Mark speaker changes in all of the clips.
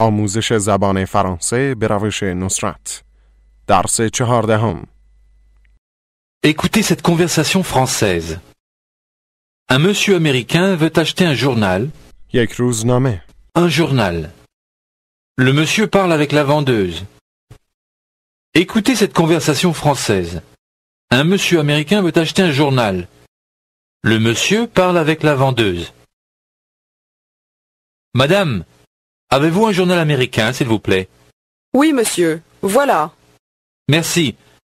Speaker 1: Écoutez cette conversation française. Un monsieur américain veut acheter un journal, un journal. Le monsieur parle avec la vendeuse. Écoutez cette
Speaker 2: conversation française. Un monsieur américain veut acheter un journal. Le monsieur parle avec la vendeuse. Madame, Avez-vous un journal américain, s'il vous plaît Oui, monsieur. Voilà. Merci.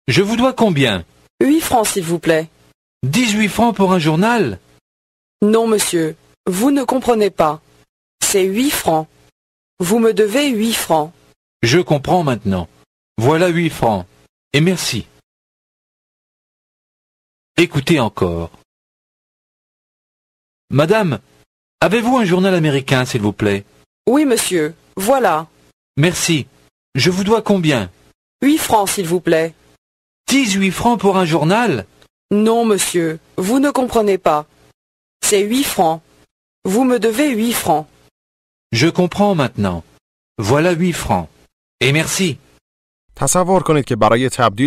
Speaker 2: Je vous dois combien Huit francs, s'il vous plaît. Dix-huit francs pour un journal Non, monsieur. Vous ne comprenez pas. C'est huit francs. Vous me devez huit francs. Je comprends maintenant. Voilà huit francs. Et merci. Écoutez encore. Madame, avez-vous un journal américain, s'il vous plaît oui monsieur, voilà. Merci. Je vous dois combien 8 francs s'il vous plaît. 18 francs pour un journal Non monsieur, vous ne comprenez pas. C'est 8 francs.
Speaker 1: Vous me devez 8 francs. Je comprends maintenant. Voilà 8 francs. Et merci. Tasawwor kunid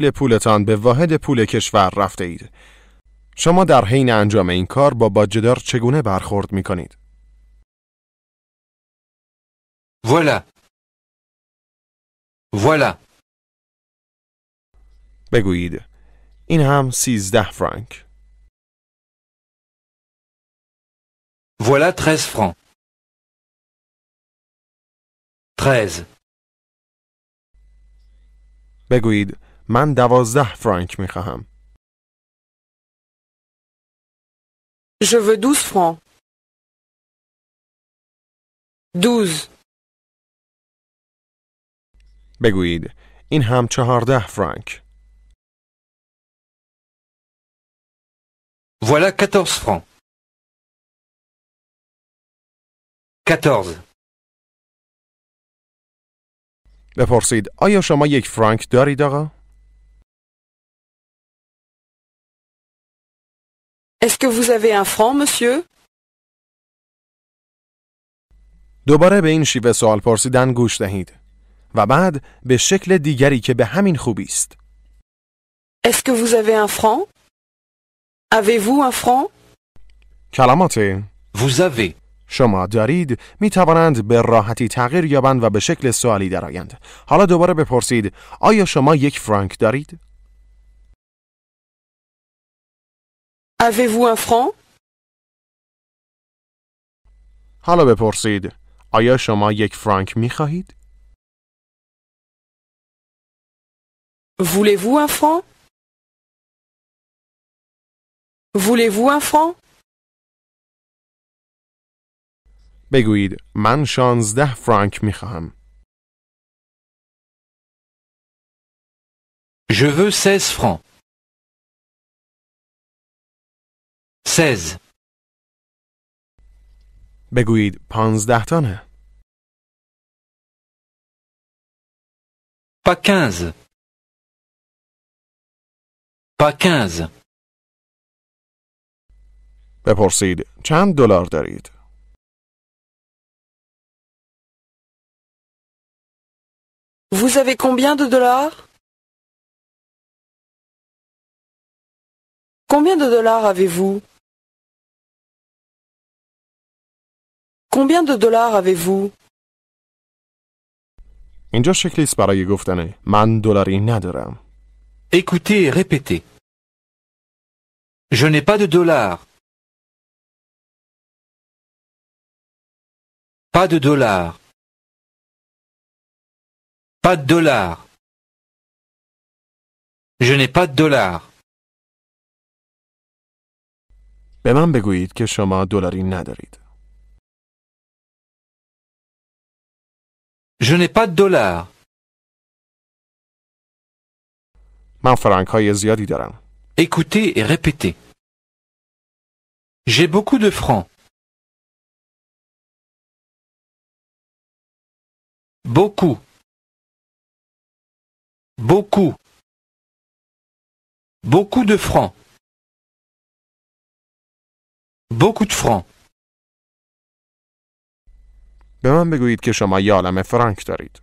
Speaker 1: anjame in kar ba badjar chigune
Speaker 2: voilà. Voilà. بگویید این هم سیزده فرانک Voilà 13 francs. 13. بگویید من دوازده فرانک می خواهم. Je veux 12 francs. 12. بگویید این هم چهارده فرانک Voilà 14 francs. 14 بپرسید آیا شما یک فرانک دارید آقا؟ Est-ce que vous avez un franc, monsieur?
Speaker 1: دوباره به این شیوه سوال پرسیدن گوش دهید. و بعد به شکل دیگری که به همین خوبی است.
Speaker 2: Est-ce que vous avez un franc? Avez-vous un franc?
Speaker 1: کلمات شما دارید می توانند به راحتی تغییر یابند و به شکل سوالی درآیند. حالا دوباره بپرسید آیا شما یک فرانک دارید؟
Speaker 2: Avez-vous un franc? حالا بپرسید آیا شما یک فرانک می خواهید؟ Voulez-vous un franc Voulez-vous un franc بگویید من شانزده فرانک میخواهم. Je veux 16 francs. 16. بگویید پانزده تانه. Pas 15 pas quinze. بپرسید چند دلار دارید؟ Vous avez combien de dollars Combien de dollars avez-vous Combien de dollars avez-vous
Speaker 1: اینجا شکلی است برای گفتن من دلاری Écoutez et répétez. Je n'ai pas de dollars.
Speaker 2: Pas de dollars. Pas de dollars. Je n'ai pas de dollars. Je n'ai pas de dollars. Écoutez et répétez. J'ai beaucoup de francs. Beaucoup. Beaucoup. Beaucoup de francs. Beaucoup de francs. به من بگویید که شما فرانک دارید.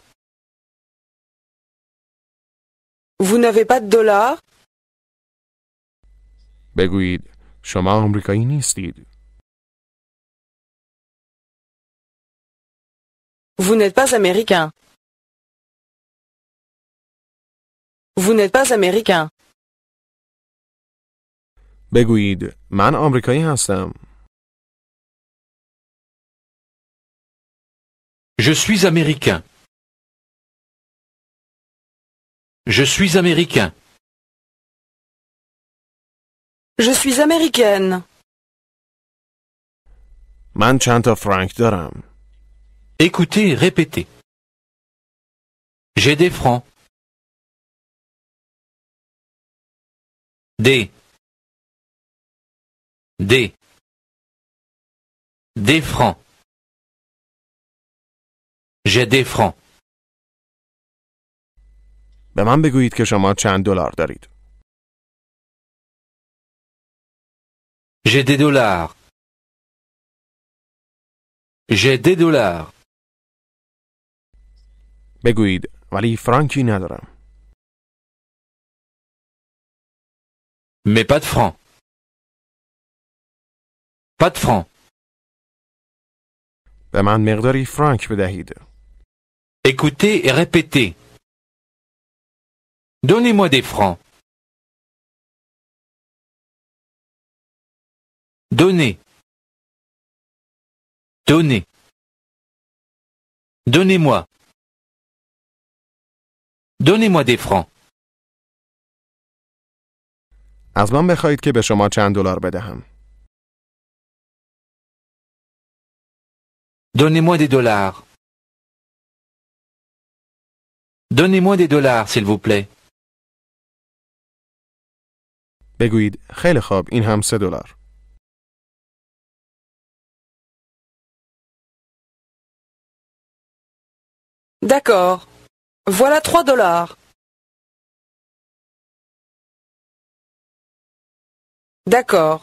Speaker 2: Vous n'avez pas de dollars بگویید شما آمریکایی نیستید. Vous n'êtes pas américain. Vous n'êtes pas américain. بگویید من آمریکایی Je suis américain. Je suis américain. Je suis américaine. Manchante Frank Écoutez répétez. J'ai des francs. Des. Des. Des francs. J'ai des francs. به من بگویید که شما چند دلار دارید. J'ai des dollars. J'ai des dollars. بگویید ولی فرانکی ندارم. Mais pas de francs. Pas de francs. به من مقداری فرانک بدهید. Écoutez et répétez. Donnez-moi des francs. Donnez. Donnez. Donnez-moi. Donnez-moi des francs. Donnez-moi des dollars. Donnez-moi des dollars, s'il vous plaît. بگویید خیلی خوب این هم سه دلار. D'accord. Voilà 3 dollars. D'accord.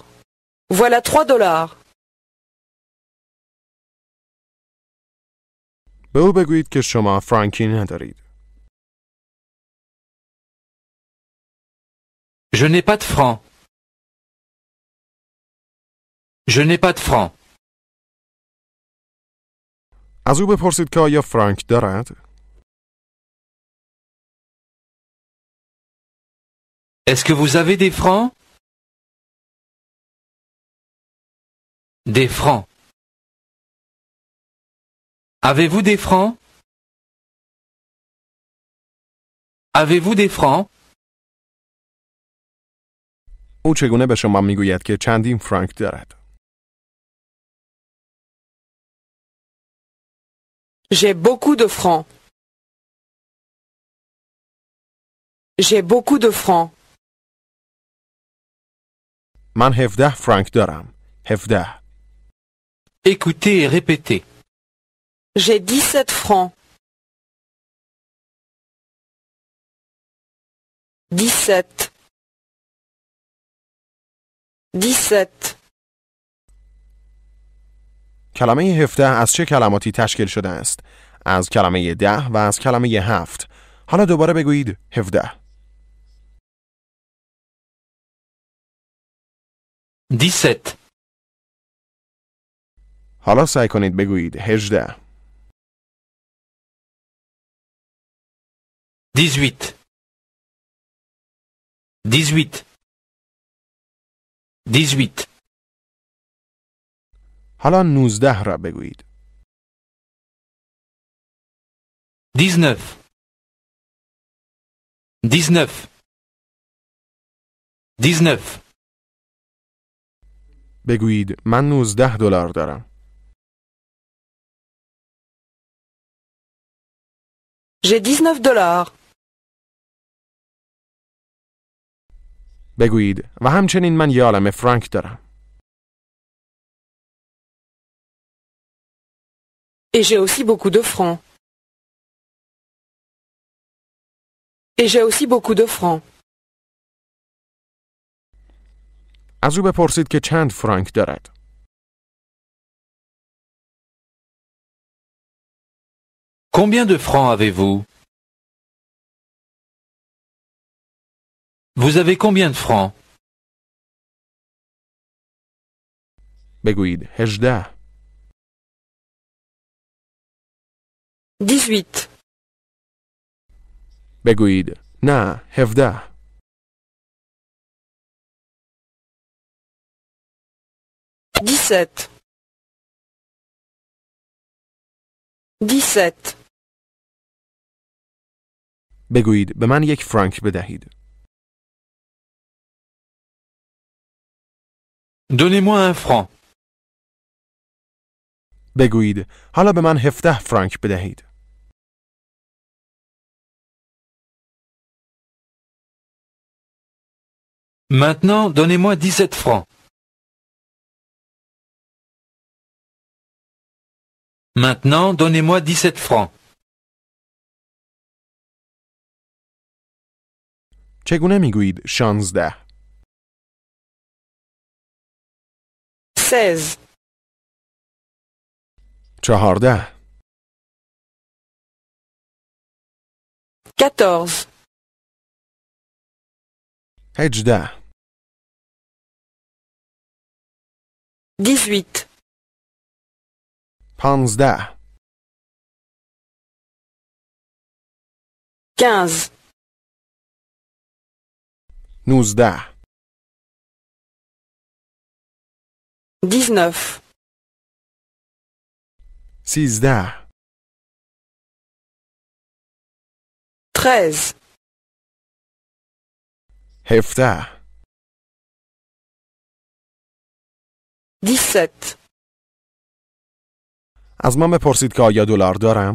Speaker 2: Voilà 3 dollars. به او بگویید که شما فرانکی ندارید. Je n'ai pas de francs. Je n'ai pas de francs. est Est-ce que vous avez des francs? Des francs. Avez-vous des francs? Avez-vous des francs? او چگونه به شما میگوید که چندین فرانک دارد J'ai beaucoup de francs. J'ai beaucoup de francs.
Speaker 1: Man 17 franc daram. 17. Écoutez et répétez.
Speaker 2: J'ai 17 francs. 17. 17
Speaker 1: کلمه هفته از چه کلماتی تشکیل شده است؟ از کلمه ده و از کلمه هفت حالا دوباره بگویید هفته
Speaker 2: دیست حالا سعی کنید بگویید هجده دیزویت دیزویت 18 حالا 19 را بگویید 19 19 19 بگویید من 19 دلار دارم J'ai 19 dollars. بگویید و همچنین من یه عالم فرانک دارم Et j'ai aussi beaucoup de francs. Et j'ai aussi beaucoup de francs. از او بپرسید که چند فرانک دارد. Combien de francs avez-vous Vous avez combien de francs? Beguid 18. 18. Beguid non 17. 17. Beguid be men 1 franc Donnez-moi un franc. بگویید حالا به من 17 فرانک بدهید. Maintenant, donnez-moi 17 francs. Maintenant, donnez-moi 17 francs. چگونه میگویید 16؟ 16 14 14 18 18 15 15 19 19 13 17 As-je از من بپرسید که آیا dollar, دارم؟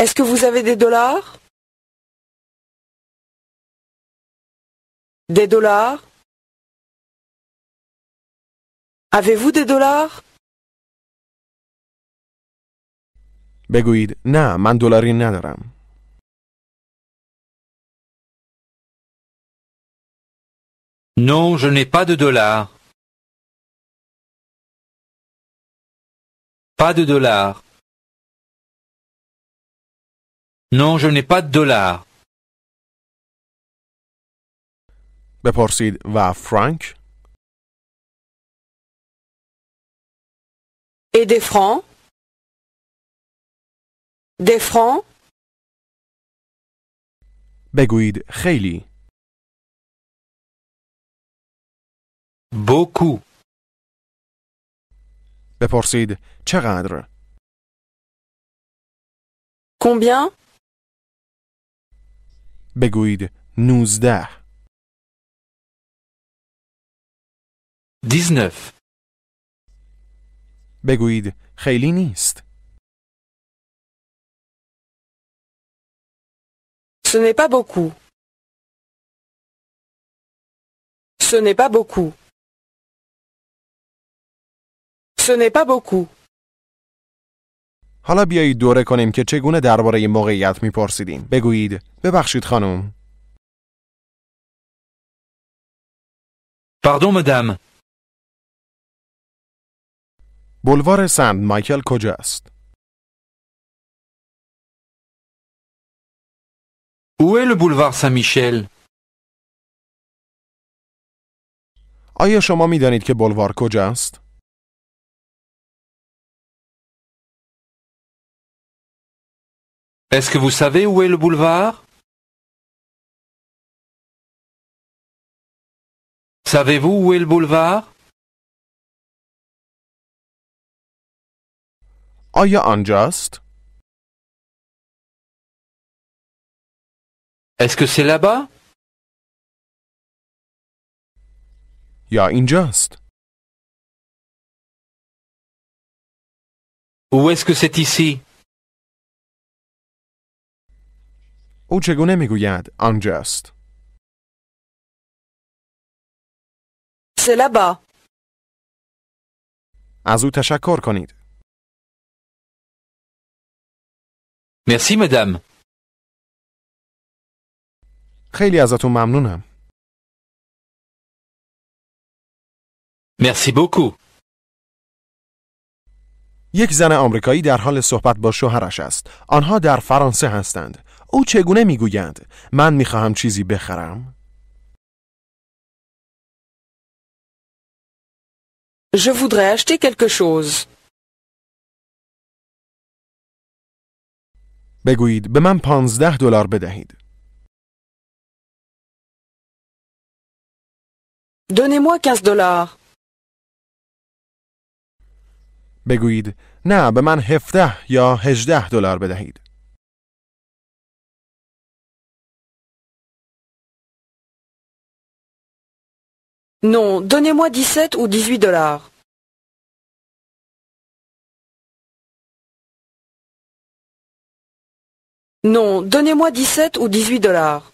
Speaker 2: Est-ce que vous avez des dollars? Des dollars Avez-vous des dollars بگویید Non, je n'ai pas de dollars. Pas de dollars. Non, je n'ai pas de dollars. بپرسید، و فرانک؟ ای فران؟ ده فران؟ بگویید، خیلی؟ بکو بپرسید، چقدر؟ کمبیا؟ بگویید، نوزده؟ 19 بگویید خیلی نیست. Ce n'est pas beaucoup. Ce n'est pas beaucoup.
Speaker 1: Ce n'est pas beaucoup. حالا بیایید دوره کنیم که چگونه درباره موقعیت میپرسیدیم. بگویید ببخشید خانم.
Speaker 2: Pardon madame, بلوار سند مایکل کجاست؟ Où est le boulevard Saint-Michel آیا شما می دانید که بلوار کجاست؟ Est-ce que vous savez où est le boulevard Savez-vous où est le boulevard آیا آنجاست است- Est-ce یا اینجاست. او est-ce que او چگونه میگوید آنجاست؟ C'est با از او تشکر کنید. مرسی مدام خیلی ازتون ممنونم مرسی بوکو
Speaker 1: یک زن آمریکایی در حال صحبت با شوهرش است آنها در فرانسه هستند او چگونه میگویند من میخواهم چیزی بخرم Je
Speaker 2: voudrais acheter quelque chose. بگویید به من پانزده دلار بدهید. Donnez-moi 15 dollars.
Speaker 1: بگویید نه به من 17 یا 18 دلار بدهید.
Speaker 2: Non, donnez-moi 17 ou 18 dollars. Non, donnez-moi dix-sept ou dix-huit dollars.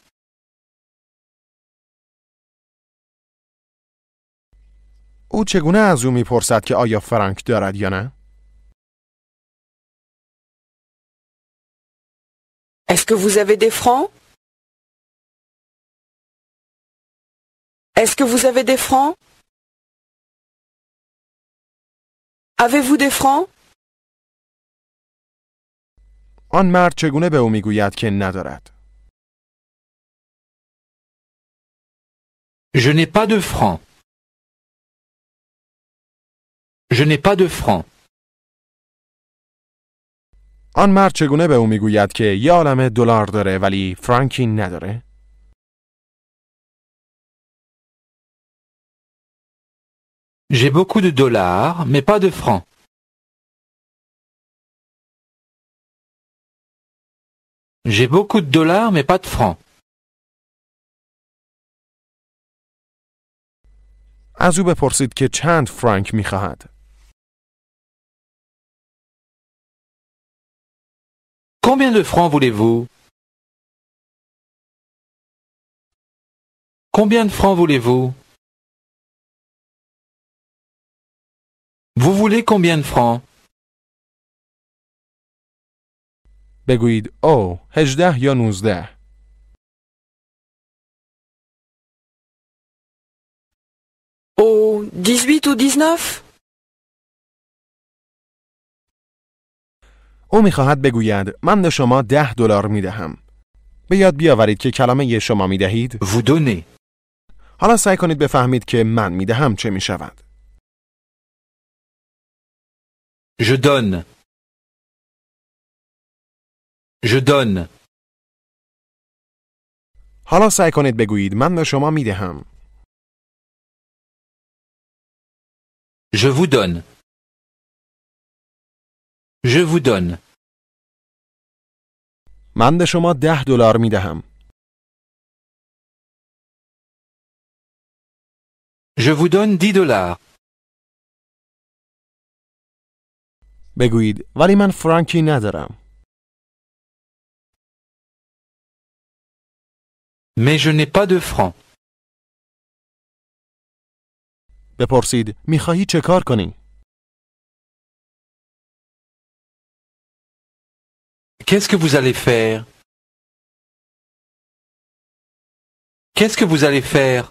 Speaker 2: est Est-ce que vous avez des francs? Est-ce que vous avez des francs? Avez-vous des francs? آن مرد چگونه به او میگوید که ندارد؟ Je n'ai pas de francs.
Speaker 1: Je n'ai pas de francs. آن مرد چگونه به او میگوید که یه عالم دلار داره ولی فرانکی نداره؟
Speaker 2: J'ai beaucoup de dollars, mais pas de francs. J'ai beaucoup de dollars mais pas de francs. Combien de francs voulez-vous Combien de francs voulez-vous Vous voulez combien de francs بگویید او هجده یا نوزده او دیزویت و دیزنف
Speaker 1: او میخواهد بگوید من به شما ده دلار میدهم به یاد بیاورید که کلمه شما میدهید ودونی حالا سعی کنید بفهمید که من میدهم چه میشود
Speaker 2: Je Je donne. حالا سعی کنید بگویید من به شما می دهم. Je vous donne. Je vous donne. من به شما ده دلار می دهم. Je vous donne 10 dollars. بگویید ولی من فرانکی ندارم. Mais je n'ai pas de francs. quest Qu'est-ce que vous allez faire Qu'est-ce que vous allez faire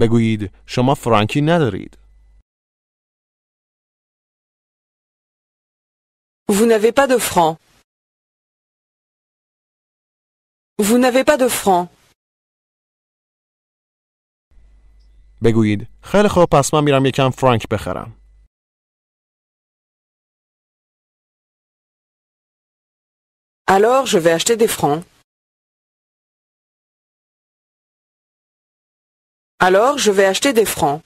Speaker 2: بگویید شما Vous n'avez pas de francs. Vous n'avez pas de francs. Alors, je vais acheter des francs. Alors, je vais acheter des francs.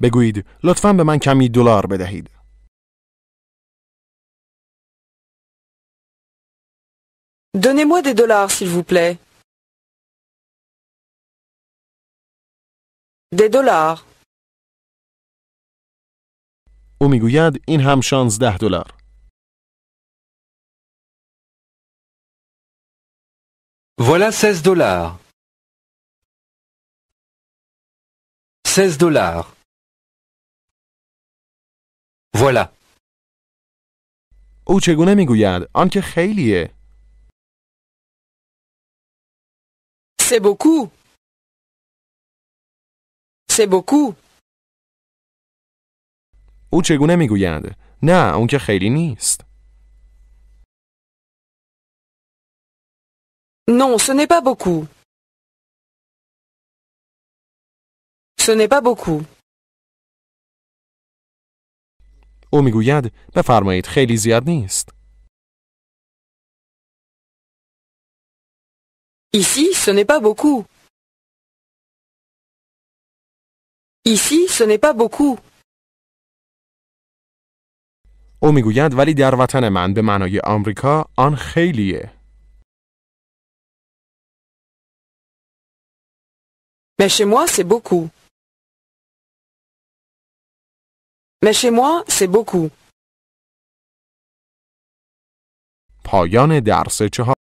Speaker 2: Beguid, l'autre femme me manque à dollars, Donnez-moi des dollars, s'il vous plaît. Des dollars. Omiguyad 16 Voilà 16 dollars. 16 dollars. Voilà. او چگونه میگوید C'est beaucoup. C'est beaucoup. او چگونه میگویند نه اون که خیلی نیست Non, ce n'est pas beaucoup. Ce n'est pas beaucoup. او میگوید بفرمایید خیلی زیاد نیست Ici, ce n'est pas beaucoup. Ici, ce n'est pas beaucoup. او میگوید ولی در وطن من به معنای آمریکا آن خیلیه. Mais chez moi, c'est beaucoup. Mais chez moi, c'est beaucoup. پایان درس چهار